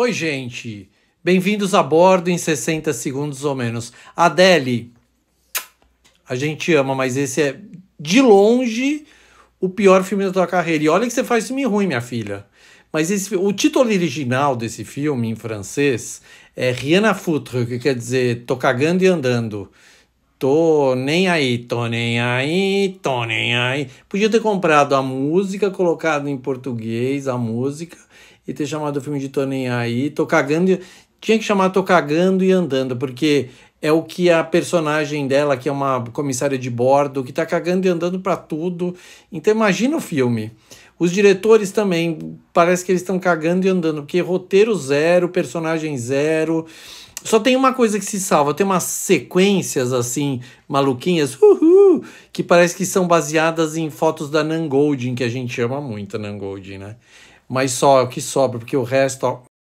Oi, gente. Bem-vindos a bordo em 60 segundos ou menos. Adele, a gente ama, mas esse é de longe o pior filme da tua carreira. E olha que você faz filme ruim, minha filha. Mas esse, o título original desse filme, em francês, é Rien à foutre, que quer dizer tô cagando e andando. Tô nem aí, tô nem aí, tô nem aí. Podia ter comprado a música, colocado em português a música e ter chamado o filme de Tô nem aí, tô cagando. E... Tinha que chamar Tô cagando e andando, porque é o que a personagem dela, que é uma comissária de bordo, que tá cagando e andando para tudo. Então imagina o filme. Os diretores também, parece que eles estão cagando e andando, porque roteiro zero, personagem zero. Só tem uma coisa que se salva, tem umas sequências assim, maluquinhas, uhul, que parece que são baseadas em fotos da Nan Goldin, que a gente ama muito a Nan Goldin, né? Mas só é o que sobra, porque o resto, ó,